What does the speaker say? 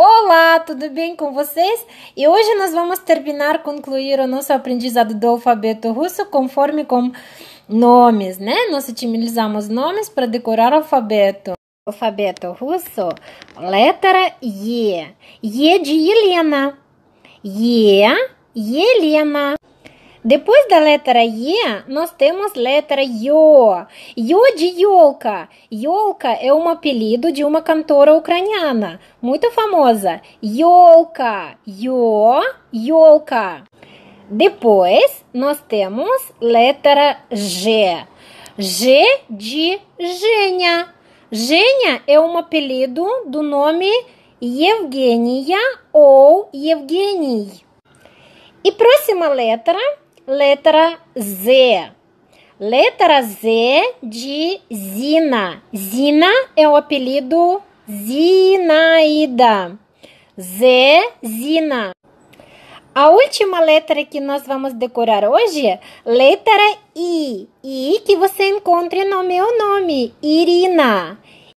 Olá, tudo bem com vocês? E hoje nós vamos terminar, concluir o nosso aprendizado do alfabeto russo conforme com nomes, né? Nós utilizamos nomes para decorar o alfabeto. Alfabeto russo, letra E. E de Helena. E, Helena. Depois da letra E nós temos letra Yo. Yo de Yolka. Yolka é um apelido de uma cantora ucraniana, muito famosa. Yolka, Yo, Yolka. Depois, nós temos letra G. G de Gênia. Gênia é um apelido do nome Evgenia ou Evgenii. E próxima letra letra Z. Letra Z de Zina. Zina é o apelido Zinaida. Z, Zina. A última letra que nós vamos decorar hoje é letra I. I que você encontra no meu nome, Irina.